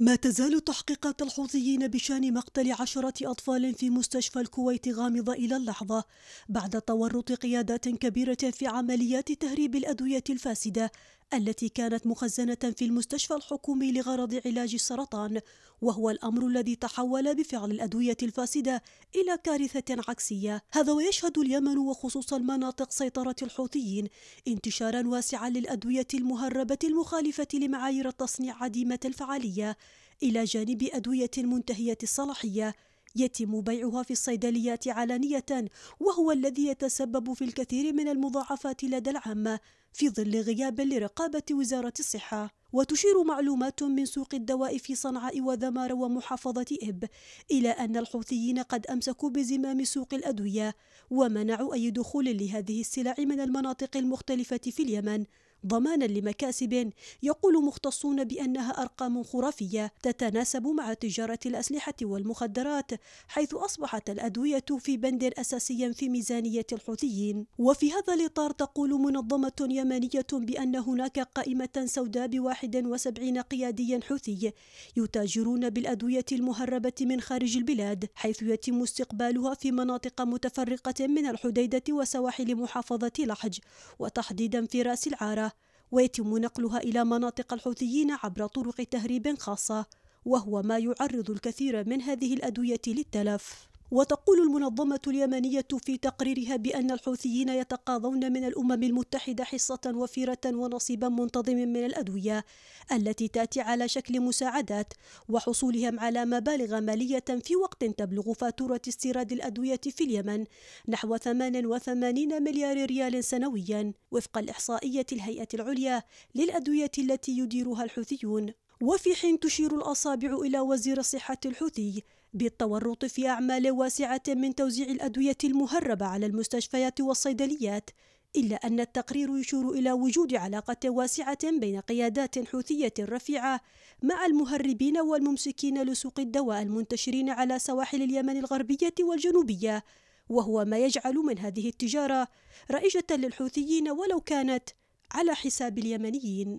ما تزال تحقيقات الحوثيين بشان مقتل عشرة أطفال في مستشفى الكويت غامضة إلى اللحظة بعد تورط قيادات كبيرة في عمليات تهريب الأدوية الفاسدة التي كانت مخزنة في المستشفى الحكومي لغرض علاج السرطان وهو الأمر الذي تحول بفعل الأدوية الفاسدة إلى كارثة عكسية هذا ويشهد اليمن وخصوصا مناطق سيطرة الحوثيين انتشارا واسعا للأدوية المهربة المخالفة لمعايير التصنيع عديمة الفعالية إلى جانب أدوية منتهية الصلاحية يتم بيعها في الصيدليات علانية وهو الذي يتسبب في الكثير من المضاعفات لدى العامة في ظل غياب لرقابة وزارة الصحة وتشير معلومات من سوق الدواء في صنعاء وذمار ومحافظة إب إلى أن الحوثيين قد أمسكوا بزمام سوق الأدوية ومنعوا أي دخول لهذه السلع من المناطق المختلفة في اليمن ضمانا لمكاسب يقول مختصون بأنها أرقام خرافية تتناسب مع تجارة الأسلحة والمخدرات حيث أصبحت الأدوية في بند أساسي في ميزانية الحوثيين وفي هذا الإطار تقول منظمة يمنية بأن هناك قائمة سوداء ب 71 قياديا حوثي يتاجرون بالأدوية المهربة من خارج البلاد حيث يتم استقبالها في مناطق متفرقة من الحديدة وسواحل محافظة لحج وتحديدا في رأس العارة ويتم نقلها إلى مناطق الحوثيين عبر طرق تهريب خاصة وهو ما يعرض الكثير من هذه الأدوية للتلف وتقول المنظمة اليمنية في تقريرها بأن الحوثيين يتقاضون من الأمم المتحدة حصة وفيرة ونصيبا منتظم من الأدوية التي تأتي على شكل مساعدات وحصولهم على مبالغ مالية في وقت تبلغ فاتورة استيراد الأدوية في اليمن نحو 88 مليار ريال سنويا وفق الإحصائية الهيئة العليا للأدوية التي يديرها الحوثيون وفي حين تشير الأصابع إلى وزير الصحة الحوثي بالتورط في أعمال واسعة من توزيع الأدوية المهربة على المستشفيات والصيدليات إلا أن التقرير يشير إلى وجود علاقة واسعة بين قيادات حوثية رفيعة مع المهربين والممسكين لسوق الدواء المنتشرين على سواحل اليمن الغربية والجنوبية وهو ما يجعل من هذه التجارة رائجة للحوثيين ولو كانت على حساب اليمنيين